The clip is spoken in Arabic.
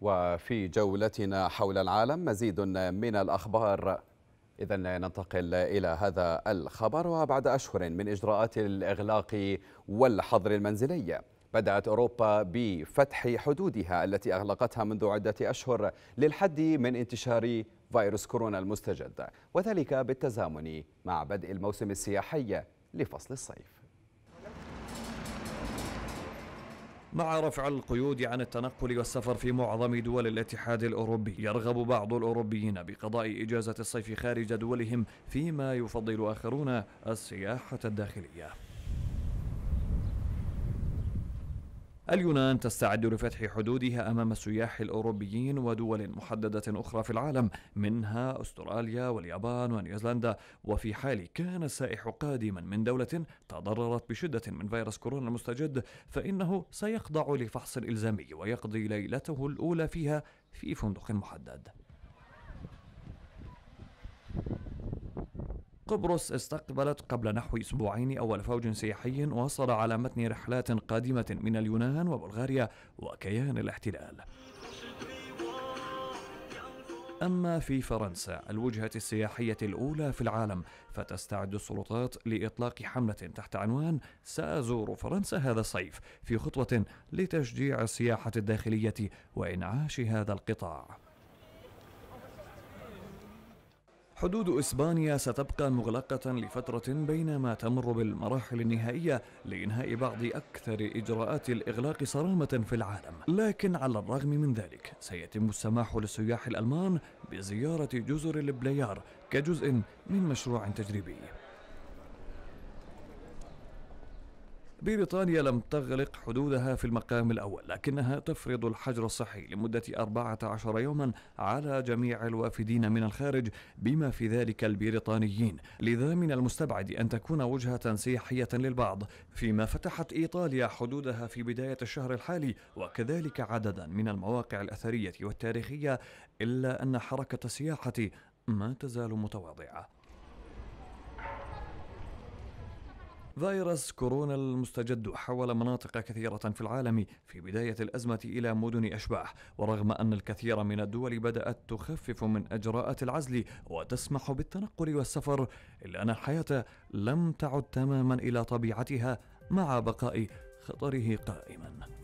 وفي جولتنا حول العالم مزيد من الأخبار إذا ننتقل إلى هذا الخبر وبعد أشهر من إجراءات الإغلاق والحظر المنزلي بدأت أوروبا بفتح حدودها التي أغلقتها منذ عدة أشهر للحد من انتشار فيروس كورونا المستجد وذلك بالتزامن مع بدء الموسم السياحي لفصل الصيف مع رفع القيود عن التنقل والسفر في معظم دول الاتحاد الأوروبي يرغب بعض الأوروبيين بقضاء إجازة الصيف خارج دولهم فيما يفضل آخرون السياحة الداخلية اليونان تستعد لفتح حدودها أمام السياح الأوروبيين ودول محددة أخرى في العالم منها أستراليا واليابان ونيوزيلندا وفي حال كان السائح قادما من دولة تضررت بشدة من فيروس كورونا المستجد فإنه سيخضع لفحص إلزامي ويقضي ليلته الأولى فيها في فندق محدد قبرص استقبلت قبل نحو أسبوعين أول فوج سياحي وصل على متن رحلات قادمة من اليونان وبلغاريا وكيان الاحتلال أما في فرنسا الوجهة السياحية الأولى في العالم فتستعد السلطات لإطلاق حملة تحت عنوان سأزور فرنسا هذا الصيف في خطوة لتشجيع السياحة الداخلية وإنعاش هذا القطاع حدود إسبانيا ستبقى مغلقة لفترة بينما تمر بالمراحل النهائية لإنهاء بعض أكثر إجراءات الإغلاق صرامة في العالم لكن على الرغم من ذلك سيتم السماح للسياح الألمان بزيارة جزر البلايار كجزء من مشروع تجريبي بريطانيا لم تغلق حدودها في المقام الأول لكنها تفرض الحجر الصحي لمدة 14 يوما على جميع الوافدين من الخارج بما في ذلك البريطانيين لذا من المستبعد أن تكون وجهة سياحية للبعض فيما فتحت إيطاليا حدودها في بداية الشهر الحالي وكذلك عددا من المواقع الأثرية والتاريخية إلا أن حركة السياحة ما تزال متواضعة فيروس كورونا المستجد حول مناطق كثيرة في العالم في بداية الأزمة إلى مدن أشباح ورغم أن الكثير من الدول بدأت تخفف من أجراءات العزل وتسمح بالتنقل والسفر إلا أن الحياة لم تعد تماما إلى طبيعتها مع بقاء خطره قائما